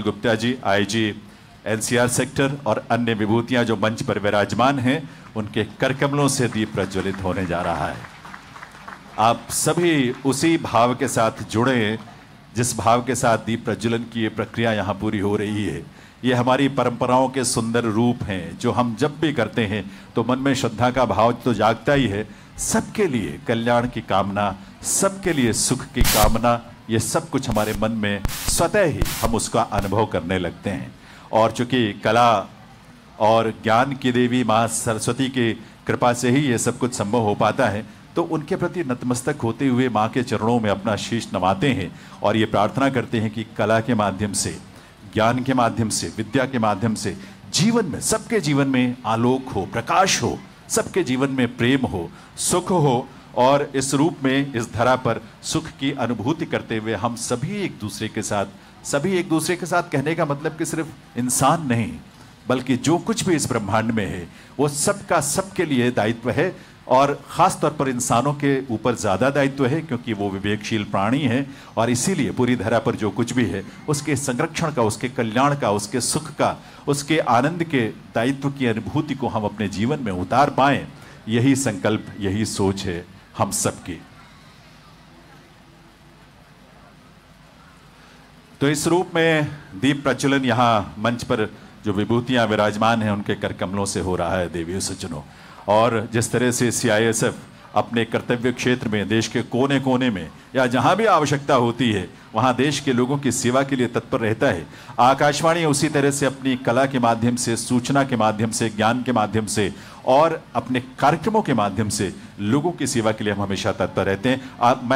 Gupta ji IG NCR sector और अन्य विभूतियां जो मंच पर विराजमान हैं उनके करकमलों से दीप प्रज्वलित होने जा रहा है आप सभी उसी भाव के साथ जुड़े जिस भाव के साथ दीप प्रज्वलन की ये प्रक्रिया यहाँ पूरी हो रही है ये हमारी परंपराओं के सुंदर रूप हैं जो हम जब भी करते हैं तो मन में श्रद्धा का भाव तो जागता ही है सबके लिए कल्याण की कामना सबके लिए सुख की कामना ये सब कुछ हमारे मन में स्वतः ही हम उसका अनुभव करने लगते हैं और चूँकि कला और ज्ञान की देवी माँ सरस्वती की कृपा से ही ये सब कुछ संभव हो पाता है तो उनके प्रति नतमस्तक होते हुए माँ के चरणों में अपना शीश नमाते हैं और ये प्रार्थना करते हैं कि कला के माध्यम से ज्ञान के माध्यम से विद्या के माध्यम से जीवन में सबके जीवन में आलोक हो प्रकाश हो सबके जीवन में प्रेम हो सुख हो और इस रूप में इस धरा पर सुख की अनुभूति करते हुए हम सभी एक दूसरे के साथ सभी एक दूसरे के साथ कहने का मतलब कि सिर्फ इंसान नहीं बल्कि जो कुछ भी इस ब्रह्मांड में है वो सबका सबके लिए दायित्व है और ख़ास तौर पर इंसानों के ऊपर ज़्यादा दायित्व है क्योंकि वो विवेकशील प्राणी हैं और इसीलिए पूरी धरा पर जो कुछ भी है उसके संरक्षण का उसके कल्याण का उसके सुख का उसके आनंद के दायित्व की अनुभूति को हम अपने जीवन में उतार पाएँ यही संकल्प यही सोच है हम सबके तो इस रूप में दीप प्रचलन यहां मंच पर जो विभूतियां विराजमान हैं उनके करकमलों से हो रहा है देवी सज्जनों और जिस तरह से सीआईएसएफ अपने कर्तव्य क्षेत्र में देश के कोने कोने में या जहाँ भी आवश्यकता होती है वहाँ देश के लोगों की सेवा के लिए तत्पर रहता है आकाशवाणी उसी तरह से अपनी कला के माध्यम से सूचना के माध्यम से ज्ञान के माध्यम से और अपने कार्यक्रमों के माध्यम से लोगों की सेवा के लिए हम हमेशा तत्पर रहते हैं मैं